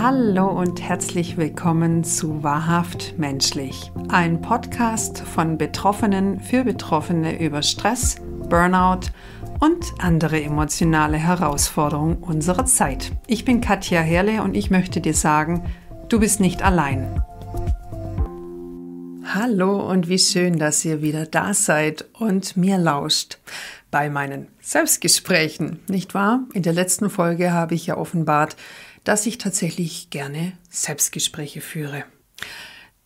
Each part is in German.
Hallo und herzlich willkommen zu Wahrhaft Menschlich, ein Podcast von Betroffenen für Betroffene über Stress, Burnout und andere emotionale Herausforderungen unserer Zeit. Ich bin Katja Herle und ich möchte dir sagen, du bist nicht allein. Hallo und wie schön, dass ihr wieder da seid und mir lauscht bei meinen Selbstgesprächen, nicht wahr? In der letzten Folge habe ich ja offenbart, dass ich tatsächlich gerne Selbstgespräche führe.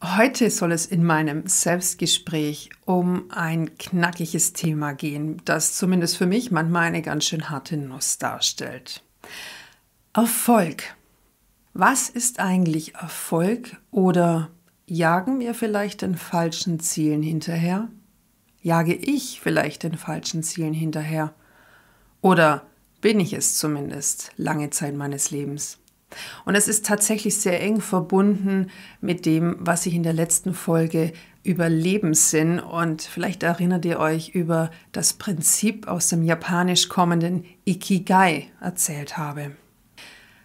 Heute soll es in meinem Selbstgespräch um ein knackiges Thema gehen, das zumindest für mich manchmal eine ganz schön harte Nuss darstellt. Erfolg. Was ist eigentlich Erfolg oder jagen wir vielleicht den falschen Zielen hinterher? Jage ich vielleicht den falschen Zielen hinterher? Oder bin ich es zumindest lange Zeit meines Lebens? Und es ist tatsächlich sehr eng verbunden mit dem, was ich in der letzten Folge über Lebenssinn und vielleicht erinnert ihr euch über das Prinzip aus dem japanisch kommenden Ikigai erzählt habe.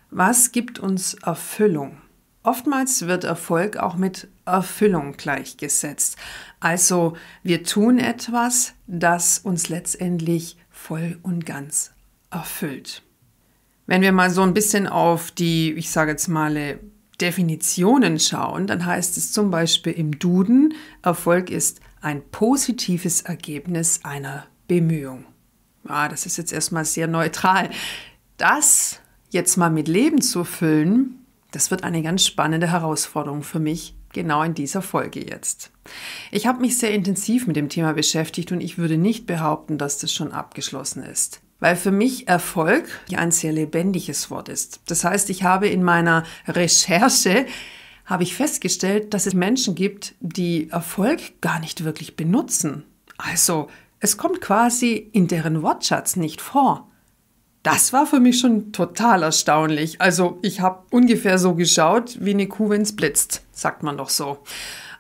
Was gibt uns Erfüllung? Oftmals wird Erfolg auch mit Erfüllung gleichgesetzt. Also wir tun etwas, das uns letztendlich voll und ganz erfüllt. Wenn wir mal so ein bisschen auf die, ich sage jetzt mal, Definitionen schauen, dann heißt es zum Beispiel im Duden, Erfolg ist ein positives Ergebnis einer Bemühung. Ja, ah, das ist jetzt erstmal sehr neutral. Das jetzt mal mit Leben zu füllen, das wird eine ganz spannende Herausforderung für mich, genau in dieser Folge jetzt. Ich habe mich sehr intensiv mit dem Thema beschäftigt und ich würde nicht behaupten, dass das schon abgeschlossen ist. Weil für mich Erfolg ein sehr lebendiges Wort ist. Das heißt, ich habe in meiner Recherche habe ich festgestellt, dass es Menschen gibt, die Erfolg gar nicht wirklich benutzen. Also, es kommt quasi in deren Wortschatz nicht vor. Das war für mich schon total erstaunlich. Also, ich habe ungefähr so geschaut, wie eine Kuh, wenn es blitzt, sagt man doch so.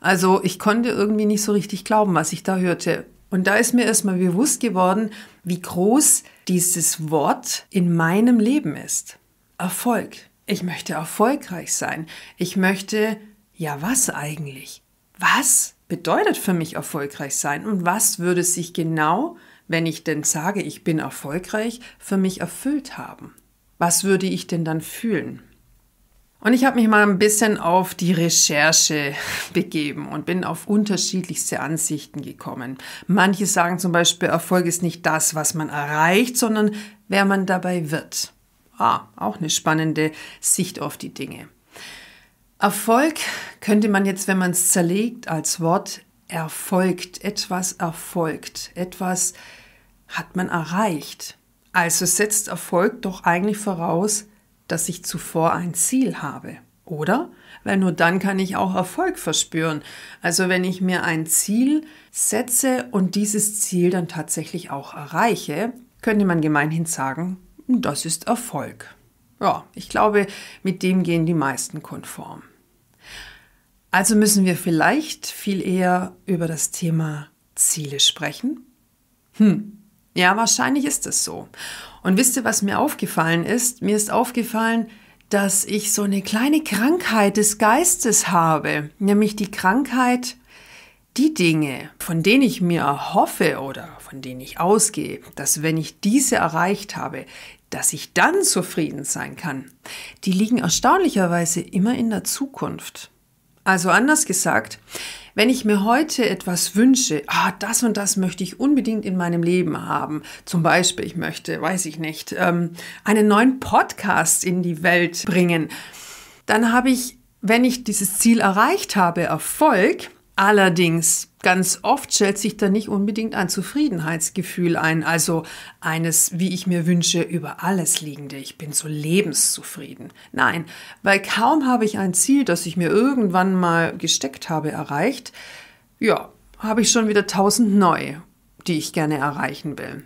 Also, ich konnte irgendwie nicht so richtig glauben, was ich da hörte. Und da ist mir erstmal bewusst geworden, wie groß dieses Wort in meinem Leben ist. Erfolg. Ich möchte erfolgreich sein. Ich möchte, ja, was eigentlich? Was bedeutet für mich erfolgreich sein? Und was würde sich genau, wenn ich denn sage, ich bin erfolgreich, für mich erfüllt haben? Was würde ich denn dann fühlen? Und ich habe mich mal ein bisschen auf die Recherche begeben und bin auf unterschiedlichste Ansichten gekommen. Manche sagen zum Beispiel, Erfolg ist nicht das, was man erreicht, sondern wer man dabei wird. Ah, auch eine spannende Sicht auf die Dinge. Erfolg könnte man jetzt, wenn man es zerlegt, als Wort erfolgt. Etwas erfolgt. Etwas hat man erreicht. Also setzt Erfolg doch eigentlich voraus, dass ich zuvor ein Ziel habe, oder? Weil nur dann kann ich auch Erfolg verspüren. Also wenn ich mir ein Ziel setze und dieses Ziel dann tatsächlich auch erreiche, könnte man gemeinhin sagen, das ist Erfolg. Ja, ich glaube, mit dem gehen die meisten konform. Also müssen wir vielleicht viel eher über das Thema Ziele sprechen. Hm, ja, wahrscheinlich ist es so. Und wisst ihr, was mir aufgefallen ist? Mir ist aufgefallen, dass ich so eine kleine Krankheit des Geistes habe, nämlich die Krankheit, die Dinge, von denen ich mir hoffe oder von denen ich ausgehe, dass wenn ich diese erreicht habe, dass ich dann zufrieden sein kann, die liegen erstaunlicherweise immer in der Zukunft. Also anders gesagt, wenn ich mir heute etwas wünsche, ah, das und das möchte ich unbedingt in meinem Leben haben. Zum Beispiel, ich möchte, weiß ich nicht, ähm, einen neuen Podcast in die Welt bringen. Dann habe ich, wenn ich dieses Ziel erreicht habe, Erfolg. Allerdings, ganz oft stellt sich da nicht unbedingt ein Zufriedenheitsgefühl ein, also eines, wie ich mir wünsche, über alles liegende, ich bin so lebenszufrieden. Nein, weil kaum habe ich ein Ziel, das ich mir irgendwann mal gesteckt habe, erreicht, ja, habe ich schon wieder tausend neue, die ich gerne erreichen will.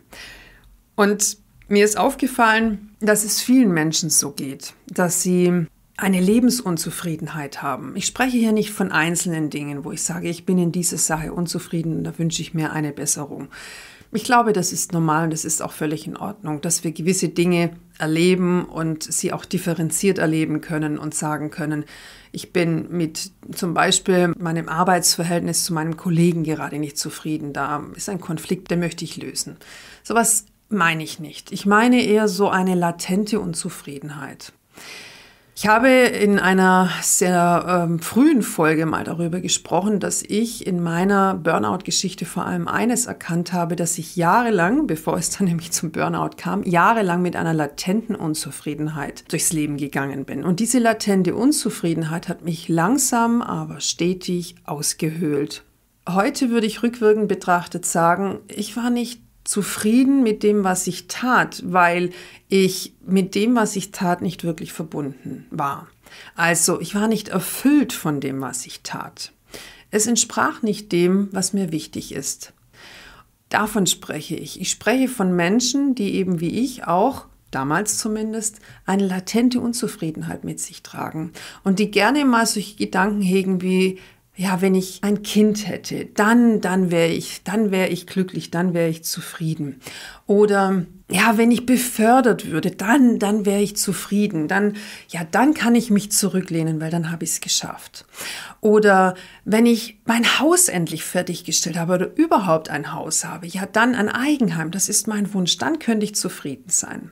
Und mir ist aufgefallen, dass es vielen Menschen so geht, dass sie eine Lebensunzufriedenheit haben. Ich spreche hier nicht von einzelnen Dingen, wo ich sage, ich bin in dieser Sache unzufrieden und da wünsche ich mir eine Besserung. Ich glaube, das ist normal und das ist auch völlig in Ordnung, dass wir gewisse Dinge erleben und sie auch differenziert erleben können und sagen können, ich bin mit zum Beispiel meinem Arbeitsverhältnis zu meinem Kollegen gerade nicht zufrieden, da ist ein Konflikt, den möchte ich lösen. Sowas meine ich nicht. Ich meine eher so eine latente Unzufriedenheit. Ich habe in einer sehr ähm, frühen Folge mal darüber gesprochen, dass ich in meiner Burnout-Geschichte vor allem eines erkannt habe, dass ich jahrelang, bevor es dann nämlich zum Burnout kam, jahrelang mit einer latenten Unzufriedenheit durchs Leben gegangen bin. Und diese latente Unzufriedenheit hat mich langsam, aber stetig ausgehöhlt. Heute würde ich rückwirkend betrachtet sagen, ich war nicht zufrieden mit dem, was ich tat, weil ich mit dem, was ich tat, nicht wirklich verbunden war. Also ich war nicht erfüllt von dem, was ich tat. Es entsprach nicht dem, was mir wichtig ist. Davon spreche ich. Ich spreche von Menschen, die eben wie ich auch, damals zumindest, eine latente Unzufriedenheit mit sich tragen und die gerne mal solche Gedanken hegen wie, ja, wenn ich ein Kind hätte, dann, dann wäre ich, dann wäre ich glücklich, dann wäre ich zufrieden. Oder ja, wenn ich befördert würde, dann, dann wäre ich zufrieden. Dann, ja, dann kann ich mich zurücklehnen, weil dann habe ich es geschafft. Oder wenn ich mein Haus endlich fertiggestellt habe oder überhaupt ein Haus habe, ja, dann ein Eigenheim, das ist mein Wunsch, dann könnte ich zufrieden sein.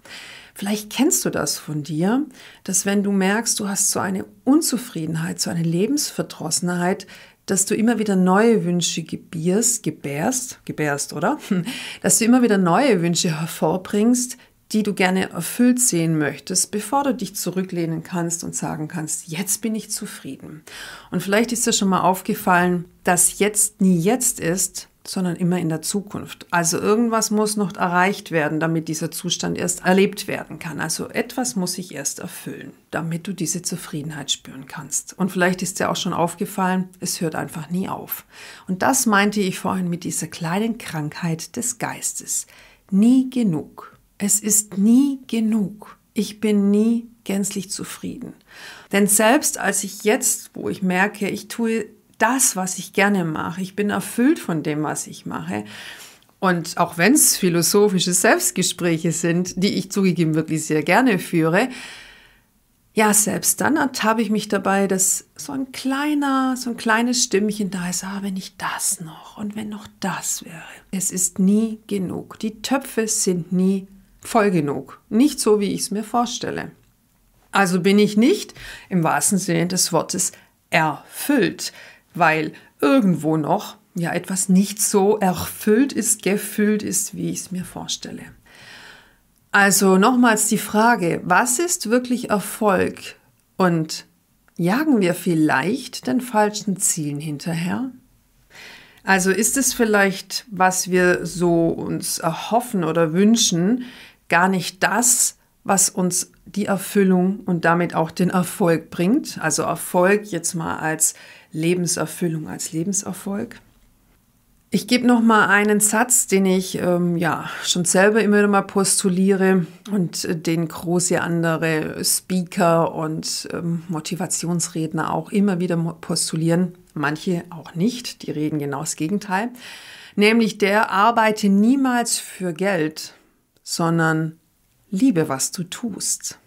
Vielleicht kennst du das von dir, dass wenn du merkst, du hast so eine Unzufriedenheit, so eine Lebensverdrossenheit, dass du immer wieder neue Wünsche gebierst, gebärst, gebärst, oder? Dass du immer wieder neue Wünsche hervorbringst, die du gerne erfüllt sehen möchtest, bevor du dich zurücklehnen kannst und sagen kannst, jetzt bin ich zufrieden. Und vielleicht ist dir schon mal aufgefallen, dass jetzt nie jetzt ist, sondern immer in der Zukunft. Also irgendwas muss noch erreicht werden, damit dieser Zustand erst erlebt werden kann. Also etwas muss sich erst erfüllen, damit du diese Zufriedenheit spüren kannst. Und vielleicht ist dir auch schon aufgefallen, es hört einfach nie auf. Und das meinte ich vorhin mit dieser kleinen Krankheit des Geistes. Nie genug. Es ist nie genug. Ich bin nie gänzlich zufrieden. Denn selbst als ich jetzt, wo ich merke, ich tue das, was ich gerne mache. Ich bin erfüllt von dem, was ich mache. Und auch wenn es philosophische Selbstgespräche sind, die ich zugegeben wirklich sehr gerne führe, ja, selbst dann ertappe ich mich dabei, dass so ein kleiner, so ein kleines Stimmchen da ist, ah, wenn ich das noch und wenn noch das wäre. Es ist nie genug. Die Töpfe sind nie voll genug. Nicht so, wie ich es mir vorstelle. Also bin ich nicht im wahrsten Sinne des Wortes erfüllt weil irgendwo noch ja etwas nicht so erfüllt ist, gefüllt ist, wie ich es mir vorstelle. Also nochmals die Frage, was ist wirklich Erfolg und jagen wir vielleicht den falschen Zielen hinterher? Also ist es vielleicht, was wir so uns erhoffen oder wünschen, gar nicht das, was uns die Erfüllung und damit auch den Erfolg bringt? Also Erfolg jetzt mal als Lebenserfüllung als Lebenserfolg. Ich gebe noch mal einen Satz, den ich ähm, ja schon selber immer mal postuliere und äh, den große andere Speaker und ähm, Motivationsredner auch immer wieder postulieren. Manche auch nicht, die reden genau das Gegenteil. Nämlich der arbeite niemals für Geld, sondern liebe, was du tust.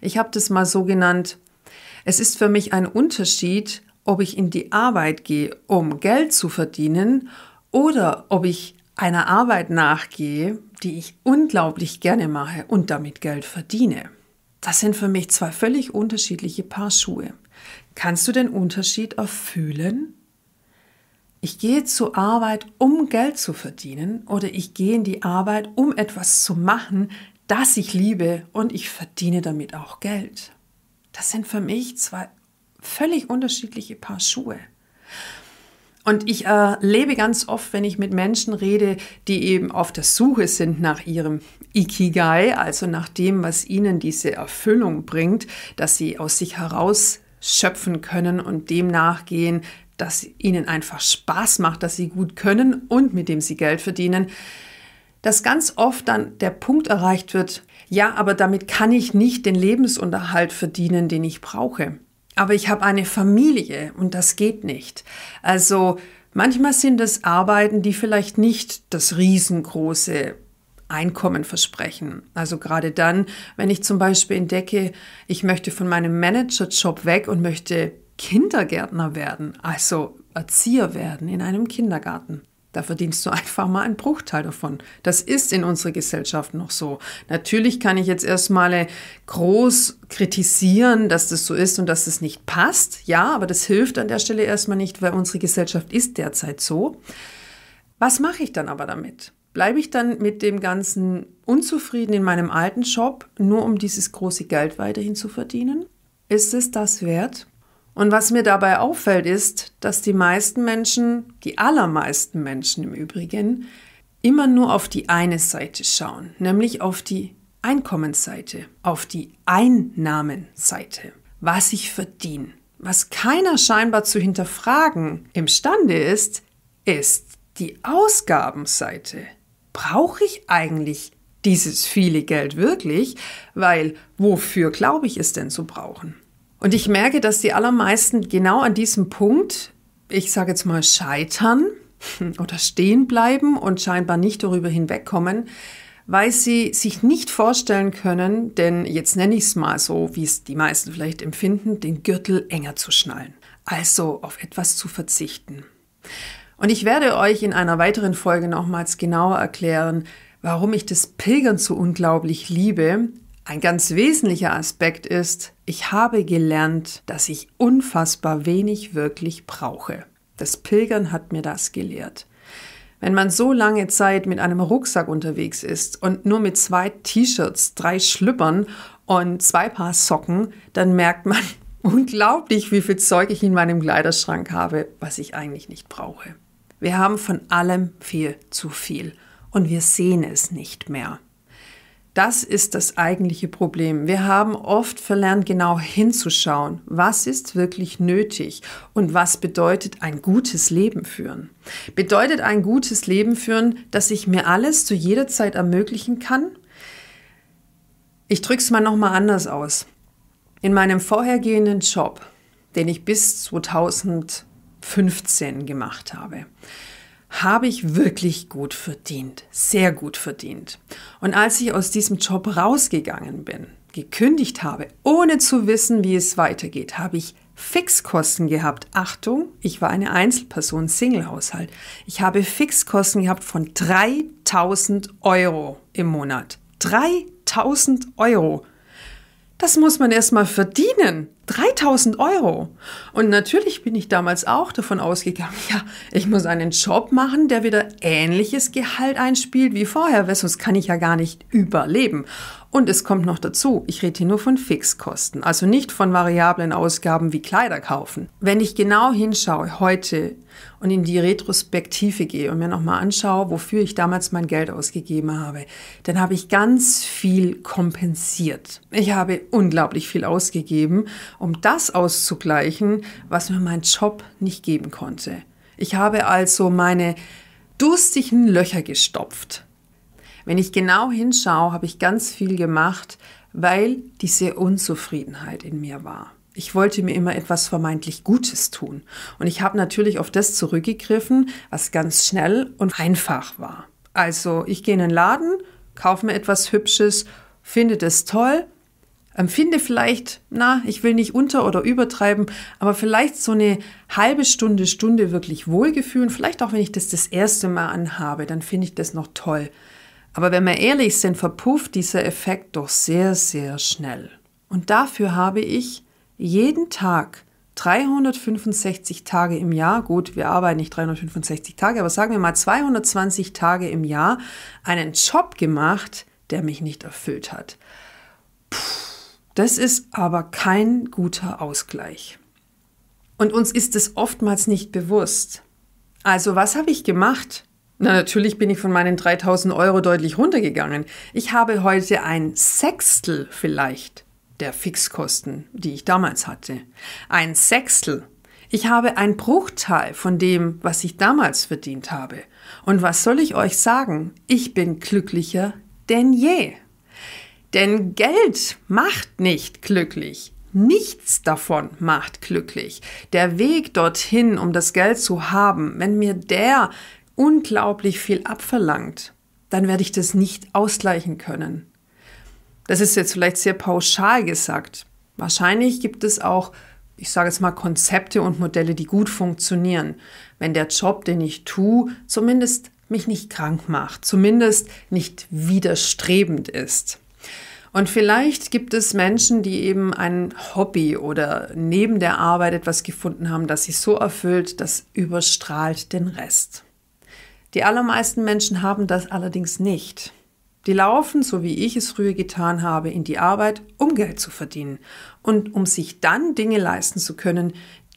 Ich habe das mal so genannt. Es ist für mich ein Unterschied, ob ich in die Arbeit gehe, um Geld zu verdienen, oder ob ich einer Arbeit nachgehe, die ich unglaublich gerne mache und damit Geld verdiene. Das sind für mich zwei völlig unterschiedliche Paar Schuhe. Kannst du den Unterschied auch fühlen? Ich gehe zur Arbeit, um Geld zu verdienen oder ich gehe in die Arbeit, um etwas zu machen, das ich liebe und ich verdiene damit auch Geld. Das sind für mich zwei völlig unterschiedliche Paar Schuhe. Und ich erlebe ganz oft, wenn ich mit Menschen rede, die eben auf der Suche sind nach ihrem Ikigai, also nach dem, was ihnen diese Erfüllung bringt, dass sie aus sich heraus schöpfen können und dem nachgehen, dass ihnen einfach Spaß macht, dass sie gut können und mit dem sie Geld verdienen, dass ganz oft dann der Punkt erreicht wird, ja, aber damit kann ich nicht den Lebensunterhalt verdienen, den ich brauche aber ich habe eine Familie und das geht nicht. Also manchmal sind es Arbeiten, die vielleicht nicht das riesengroße Einkommen versprechen. Also gerade dann, wenn ich zum Beispiel entdecke, ich möchte von meinem Managerjob weg und möchte Kindergärtner werden, also Erzieher werden in einem Kindergarten. Da verdienst du einfach mal einen Bruchteil davon. Das ist in unserer Gesellschaft noch so. Natürlich kann ich jetzt erstmal äh, groß kritisieren, dass das so ist und dass das nicht passt. Ja, aber das hilft an der Stelle erstmal nicht, weil unsere Gesellschaft ist derzeit so. Was mache ich dann aber damit? Bleibe ich dann mit dem Ganzen unzufrieden in meinem alten Job, nur um dieses große Geld weiterhin zu verdienen? Ist es das wert? Und was mir dabei auffällt, ist, dass die meisten Menschen, die allermeisten Menschen im Übrigen, immer nur auf die eine Seite schauen, nämlich auf die Einkommensseite, auf die Einnahmenseite, was ich verdiene. Was keiner scheinbar zu hinterfragen imstande ist, ist die Ausgabenseite. Brauche ich eigentlich dieses viele Geld wirklich? Weil wofür glaube ich es denn zu brauchen? Und ich merke, dass die allermeisten genau an diesem Punkt, ich sage jetzt mal, scheitern oder stehen bleiben und scheinbar nicht darüber hinwegkommen, weil sie sich nicht vorstellen können, denn jetzt nenne ich es mal so, wie es die meisten vielleicht empfinden, den Gürtel enger zu schnallen, also auf etwas zu verzichten. Und ich werde euch in einer weiteren Folge nochmals genauer erklären, warum ich das Pilgern so unglaublich liebe ein ganz wesentlicher Aspekt ist, ich habe gelernt, dass ich unfassbar wenig wirklich brauche. Das Pilgern hat mir das gelehrt. Wenn man so lange Zeit mit einem Rucksack unterwegs ist und nur mit zwei T-Shirts, drei Schlüppern und zwei Paar Socken, dann merkt man unglaublich, wie viel Zeug ich in meinem Kleiderschrank habe, was ich eigentlich nicht brauche. Wir haben von allem viel zu viel und wir sehen es nicht mehr. Das ist das eigentliche Problem. Wir haben oft verlernt, genau hinzuschauen, was ist wirklich nötig und was bedeutet ein gutes Leben führen. Bedeutet ein gutes Leben führen, dass ich mir alles zu jeder Zeit ermöglichen kann? Ich drücke es mal nochmal anders aus. In meinem vorhergehenden Job, den ich bis 2015 gemacht habe, habe ich wirklich gut verdient, sehr gut verdient. Und als ich aus diesem Job rausgegangen bin, gekündigt habe, ohne zu wissen, wie es weitergeht, habe ich Fixkosten gehabt. Achtung, ich war eine Einzelperson, Singlehaushalt. Ich habe Fixkosten gehabt von 3000 Euro im Monat. 3000 Euro. Das muss man erstmal verdienen. 3000 Euro. Und natürlich bin ich damals auch davon ausgegangen, ja, ich muss einen Job machen, der wieder ähnliches Gehalt einspielt wie vorher, weil sonst kann ich ja gar nicht überleben. Und es kommt noch dazu, ich rede hier nur von Fixkosten, also nicht von variablen Ausgaben wie Kleider kaufen. Wenn ich genau hinschaue heute und in die Retrospektive gehe und mir nochmal anschaue, wofür ich damals mein Geld ausgegeben habe, dann habe ich ganz viel kompensiert. Ich habe unglaublich viel ausgegeben, um das auszugleichen, was mir mein Job nicht geben konnte. Ich habe also meine durstigen Löcher gestopft. Wenn ich genau hinschaue, habe ich ganz viel gemacht, weil diese Unzufriedenheit in mir war. Ich wollte mir immer etwas vermeintlich Gutes tun. Und ich habe natürlich auf das zurückgegriffen, was ganz schnell und einfach war. Also ich gehe in den Laden, kaufe mir etwas Hübsches, finde das toll, empfinde vielleicht, na, ich will nicht unter oder übertreiben, aber vielleicht so eine halbe Stunde, Stunde wirklich Wohlgefühl. Und vielleicht auch, wenn ich das das erste Mal anhabe, dann finde ich das noch toll. Aber wenn wir ehrlich sind, verpufft dieser Effekt doch sehr, sehr schnell. Und dafür habe ich jeden Tag 365 Tage im Jahr, gut, wir arbeiten nicht 365 Tage, aber sagen wir mal 220 Tage im Jahr einen Job gemacht, der mich nicht erfüllt hat. Puh, das ist aber kein guter Ausgleich. Und uns ist es oftmals nicht bewusst. Also was habe ich gemacht? Na, natürlich bin ich von meinen 3000 Euro deutlich runtergegangen. Ich habe heute ein Sechstel vielleicht der Fixkosten, die ich damals hatte. Ein Sechstel. Ich habe einen Bruchteil von dem, was ich damals verdient habe. Und was soll ich euch sagen? Ich bin glücklicher denn je. Denn Geld macht nicht glücklich. Nichts davon macht glücklich. Der Weg dorthin, um das Geld zu haben, wenn mir der unglaublich viel abverlangt, dann werde ich das nicht ausgleichen können. Das ist jetzt vielleicht sehr pauschal gesagt. Wahrscheinlich gibt es auch, ich sage jetzt mal, Konzepte und Modelle, die gut funktionieren, wenn der Job, den ich tue, zumindest mich nicht krank macht, zumindest nicht widerstrebend ist. Und vielleicht gibt es Menschen, die eben ein Hobby oder neben der Arbeit etwas gefunden haben, das sie so erfüllt, das überstrahlt den Rest. Die allermeisten Menschen haben das allerdings nicht. Die laufen, so wie ich es früher getan habe, in die Arbeit, um Geld zu verdienen und um sich dann Dinge leisten zu können,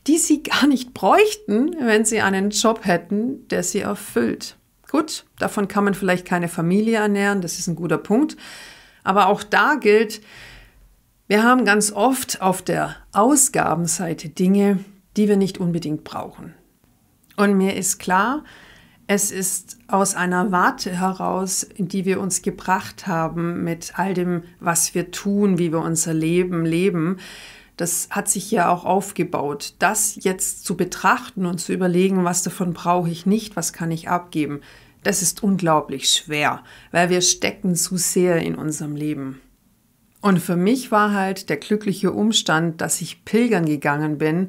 die sie gar nicht bräuchten, wenn sie einen Job hätten, der sie erfüllt. Gut, davon kann man vielleicht keine Familie ernähren, das ist ein guter Punkt. Aber auch da gilt, wir haben ganz oft auf der Ausgabenseite Dinge, die wir nicht unbedingt brauchen. Und mir ist klar, es ist aus einer Warte heraus, die wir uns gebracht haben mit all dem, was wir tun, wie wir unser Leben leben. Das hat sich ja auch aufgebaut. Das jetzt zu betrachten und zu überlegen, was davon brauche ich nicht, was kann ich abgeben, das ist unglaublich schwer, weil wir stecken zu sehr in unserem Leben. Und für mich war halt der glückliche Umstand, dass ich pilgern gegangen bin,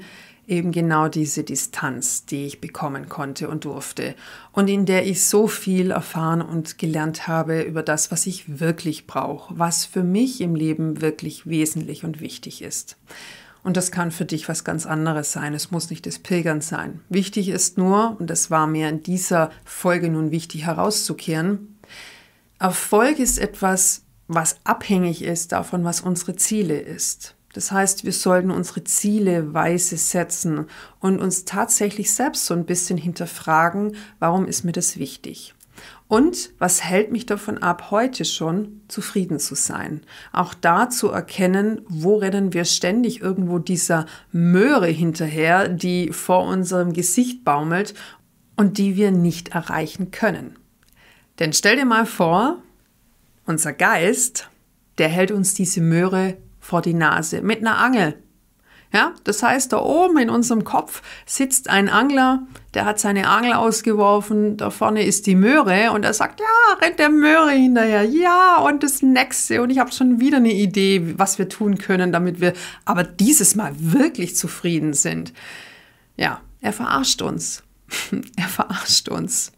eben genau diese Distanz, die ich bekommen konnte und durfte und in der ich so viel erfahren und gelernt habe über das, was ich wirklich brauche, was für mich im Leben wirklich wesentlich und wichtig ist. Und das kann für dich was ganz anderes sein. Es muss nicht das Pilgern sein. Wichtig ist nur, und das war mir in dieser Folge nun wichtig herauszukehren, Erfolg ist etwas, was abhängig ist davon, was unsere Ziele ist. Das heißt, wir sollten unsere Ziele weise setzen und uns tatsächlich selbst so ein bisschen hinterfragen, warum ist mir das wichtig? Und was hält mich davon ab, heute schon zufrieden zu sein? Auch da zu erkennen, wo rennen wir ständig irgendwo dieser Möhre hinterher, die vor unserem Gesicht baumelt und die wir nicht erreichen können. Denn stell dir mal vor, unser Geist, der hält uns diese Möhre vor die Nase mit einer Angel. Ja, das heißt, da oben in unserem Kopf sitzt ein Angler, der hat seine Angel ausgeworfen, da vorne ist die Möhre und er sagt, ja, rennt der Möhre hinterher, ja, und das nächste und ich habe schon wieder eine Idee, was wir tun können, damit wir aber dieses Mal wirklich zufrieden sind. Ja, er verarscht uns. er verarscht uns.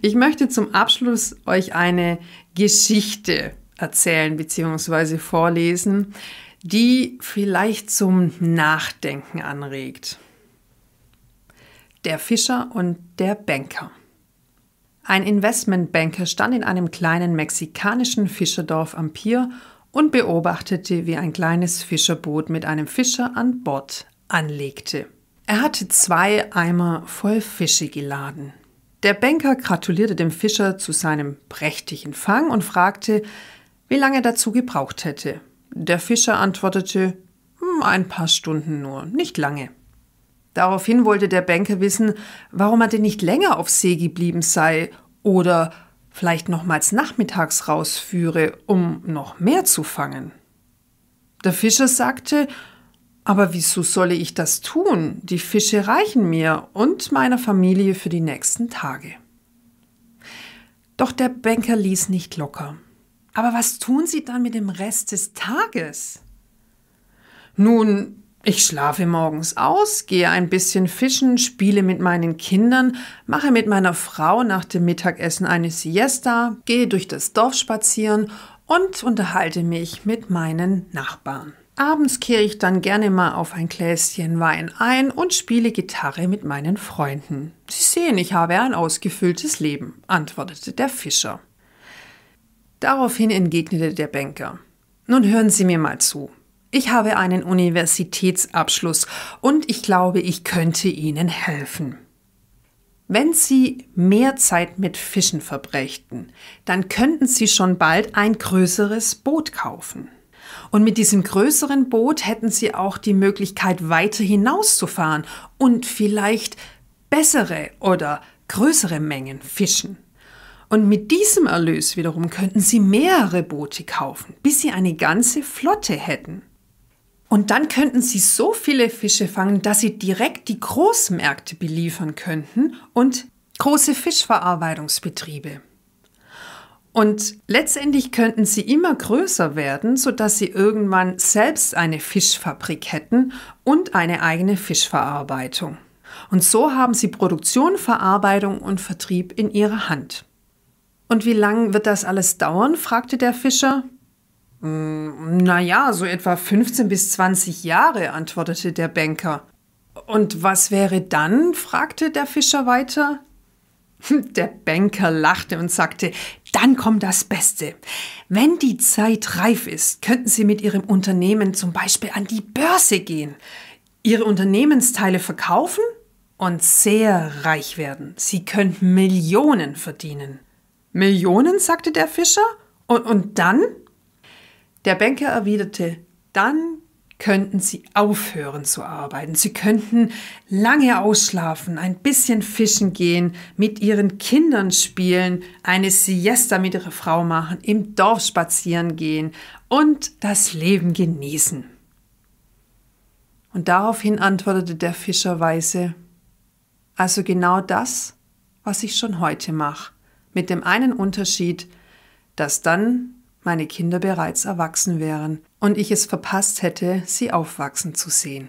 Ich möchte zum Abschluss euch eine Geschichte erzählen bzw. vorlesen, die vielleicht zum Nachdenken anregt. Der Fischer und der Banker. Ein Investmentbanker stand in einem kleinen mexikanischen Fischerdorf am Pier und beobachtete, wie ein kleines Fischerboot mit einem Fischer an Bord anlegte. Er hatte zwei Eimer voll Fische geladen. Der Banker gratulierte dem Fischer zu seinem prächtigen Fang und fragte, wie lange er dazu gebraucht hätte. Der Fischer antwortete, hm, ein paar Stunden nur, nicht lange. Daraufhin wollte der Banker wissen, warum er denn nicht länger auf See geblieben sei oder vielleicht nochmals nachmittags rausführe, um noch mehr zu fangen. Der Fischer sagte, aber wieso solle ich das tun? Die Fische reichen mir und meiner Familie für die nächsten Tage. Doch der Banker ließ nicht locker. Aber was tun Sie dann mit dem Rest des Tages? Nun, ich schlafe morgens aus, gehe ein bisschen fischen, spiele mit meinen Kindern, mache mit meiner Frau nach dem Mittagessen eine Siesta, gehe durch das Dorf spazieren und unterhalte mich mit meinen Nachbarn. Abends kehre ich dann gerne mal auf ein Gläschen Wein ein und spiele Gitarre mit meinen Freunden. Sie sehen, ich habe ein ausgefülltes Leben, antwortete der Fischer. Daraufhin entgegnete der Banker. Nun hören Sie mir mal zu. Ich habe einen Universitätsabschluss und ich glaube, ich könnte Ihnen helfen. Wenn Sie mehr Zeit mit Fischen verbrächten, dann könnten Sie schon bald ein größeres Boot kaufen. Und mit diesem größeren Boot hätten Sie auch die Möglichkeit, weiter hinauszufahren und vielleicht bessere oder größere Mengen fischen. Und mit diesem Erlös wiederum könnten sie mehrere Boote kaufen, bis sie eine ganze Flotte hätten. Und dann könnten sie so viele Fische fangen, dass sie direkt die Großmärkte beliefern könnten und große Fischverarbeitungsbetriebe. Und letztendlich könnten sie immer größer werden, sodass sie irgendwann selbst eine Fischfabrik hätten und eine eigene Fischverarbeitung. Und so haben sie Produktion, Verarbeitung und Vertrieb in ihrer Hand. Und wie lang wird das alles dauern? fragte der Fischer. Mm, naja, so etwa 15 bis 20 Jahre, antwortete der Banker. Und was wäre dann? fragte der Fischer weiter. Der Banker lachte und sagte, dann kommt das Beste. Wenn die Zeit reif ist, könnten Sie mit Ihrem Unternehmen zum Beispiel an die Börse gehen, Ihre Unternehmensteile verkaufen und sehr reich werden. Sie könnten Millionen verdienen. Millionen, sagte der Fischer. Und, und dann? Der Banker erwiderte, dann könnten Sie aufhören zu arbeiten. Sie könnten lange ausschlafen, ein bisschen fischen gehen, mit Ihren Kindern spielen, eine Siesta mit Ihrer Frau machen, im Dorf spazieren gehen und das Leben genießen. Und daraufhin antwortete der Fischer weise, also genau das, was ich schon heute mache. Mit dem einen Unterschied, dass dann meine Kinder bereits erwachsen wären und ich es verpasst hätte, sie aufwachsen zu sehen.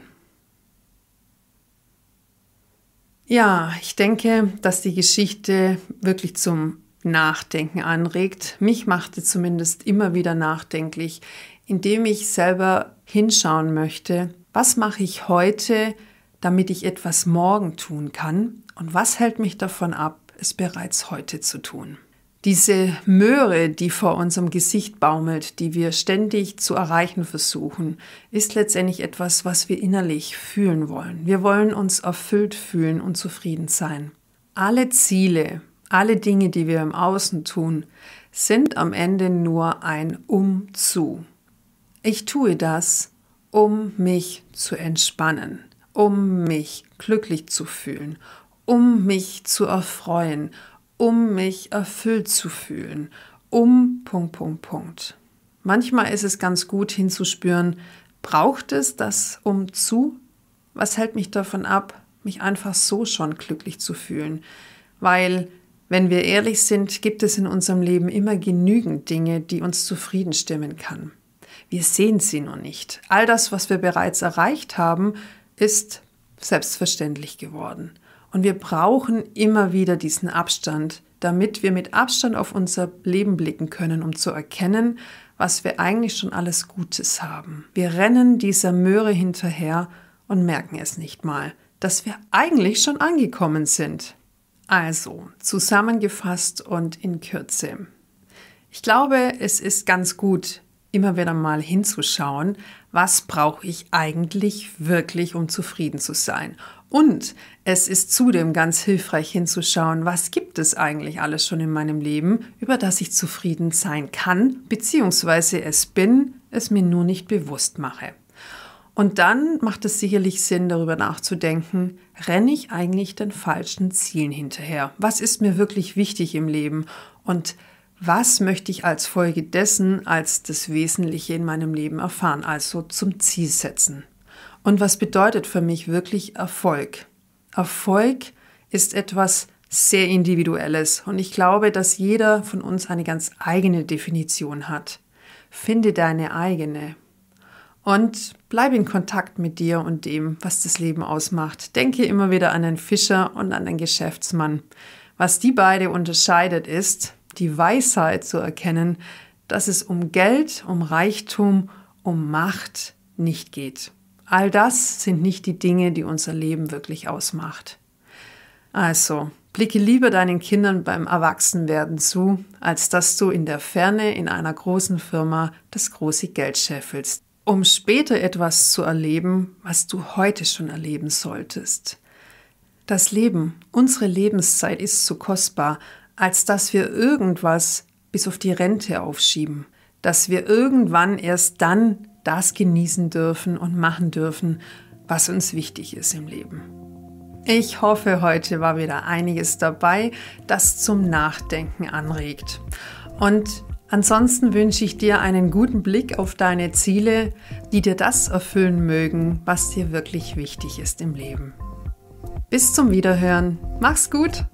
Ja, ich denke, dass die Geschichte wirklich zum Nachdenken anregt. Mich machte zumindest immer wieder nachdenklich, indem ich selber hinschauen möchte, was mache ich heute, damit ich etwas morgen tun kann und was hält mich davon ab, es bereits heute zu tun. Diese Möhre, die vor unserem Gesicht baumelt, die wir ständig zu erreichen versuchen, ist letztendlich etwas, was wir innerlich fühlen wollen. Wir wollen uns erfüllt fühlen und zufrieden sein. Alle Ziele, alle Dinge, die wir im Außen tun, sind am Ende nur ein Umzu. Ich tue das, um mich zu entspannen, um mich glücklich zu fühlen, um mich zu erfreuen, um mich erfüllt zu fühlen, um Punkt, Punkt, Punkt. Manchmal ist es ganz gut hinzuspüren, braucht es das um zu? Was hält mich davon ab, mich einfach so schon glücklich zu fühlen? Weil, wenn wir ehrlich sind, gibt es in unserem Leben immer genügend Dinge, die uns zufrieden stimmen kann. Wir sehen sie nur nicht. All das, was wir bereits erreicht haben, ist selbstverständlich geworden. Und wir brauchen immer wieder diesen Abstand, damit wir mit Abstand auf unser Leben blicken können, um zu erkennen, was wir eigentlich schon alles Gutes haben. Wir rennen dieser Möhre hinterher und merken es nicht mal, dass wir eigentlich schon angekommen sind. Also, zusammengefasst und in Kürze. Ich glaube, es ist ganz gut, immer wieder mal hinzuschauen, was brauche ich eigentlich wirklich, um zufrieden zu sein und es ist zudem ganz hilfreich hinzuschauen, was gibt es eigentlich alles schon in meinem Leben, über das ich zufrieden sein kann, beziehungsweise es bin, es mir nur nicht bewusst mache. Und dann macht es sicherlich Sinn, darüber nachzudenken, renne ich eigentlich den falschen Zielen hinterher? Was ist mir wirklich wichtig im Leben? Und was möchte ich als Folge dessen als das Wesentliche in meinem Leben erfahren? Also zum Ziel setzen. Und was bedeutet für mich wirklich Erfolg? Erfolg ist etwas sehr Individuelles und ich glaube, dass jeder von uns eine ganz eigene Definition hat. Finde deine eigene und bleib in Kontakt mit dir und dem, was das Leben ausmacht. Denke immer wieder an einen Fischer und an einen Geschäftsmann. Was die beide unterscheidet ist, die Weisheit zu erkennen, dass es um Geld, um Reichtum, um Macht nicht geht. All das sind nicht die Dinge, die unser Leben wirklich ausmacht. Also, blicke lieber deinen Kindern beim Erwachsenwerden zu, als dass du in der Ferne in einer großen Firma das große Geld scheffelst, um später etwas zu erleben, was du heute schon erleben solltest. Das Leben, unsere Lebenszeit ist zu kostbar, als dass wir irgendwas bis auf die Rente aufschieben, dass wir irgendwann erst dann das genießen dürfen und machen dürfen, was uns wichtig ist im Leben. Ich hoffe, heute war wieder einiges dabei, das zum Nachdenken anregt. Und ansonsten wünsche ich dir einen guten Blick auf deine Ziele, die dir das erfüllen mögen, was dir wirklich wichtig ist im Leben. Bis zum Wiederhören. Mach's gut!